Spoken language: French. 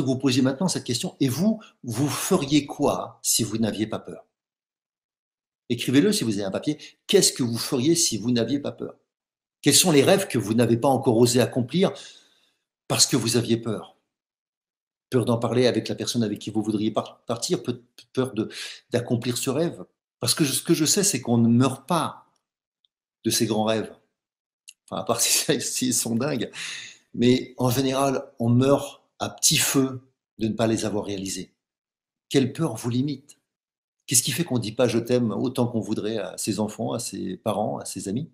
que vous posiez maintenant cette question. Et vous, vous feriez quoi si vous n'aviez pas peur Écrivez-le si vous avez un papier. Qu'est-ce que vous feriez si vous n'aviez pas peur Quels sont les rêves que vous n'avez pas encore osé accomplir parce que vous aviez peur Peur d'en parler avec la personne avec qui vous voudriez partir, peur d'accomplir ce rêve. Parce que ce que je sais, c'est qu'on ne meurt pas de ces grands rêves. Enfin, à part si, si sont dingues. Mais en général, on meurt à petit feu de ne pas les avoir réalisés Quelle peur vous limite Qu'est-ce qui fait qu'on ne dit pas je t'aime autant qu'on voudrait à ses enfants, à ses parents, à ses amis